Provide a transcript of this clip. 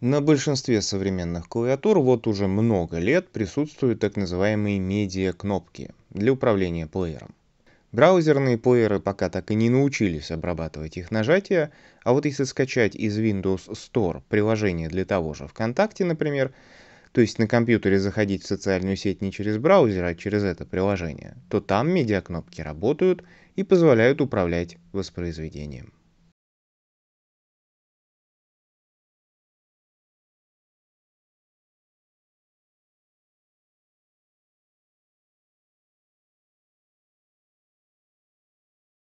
На большинстве современных клавиатур вот уже много лет присутствуют так называемые медиа-кнопки для управления плеером. Браузерные плееры пока так и не научились обрабатывать их нажатия, а вот если скачать из Windows Store приложение для того же ВКонтакте, например, то есть на компьютере заходить в социальную сеть не через браузер, а через это приложение, то там медиакнопки работают и позволяют управлять воспроизведением.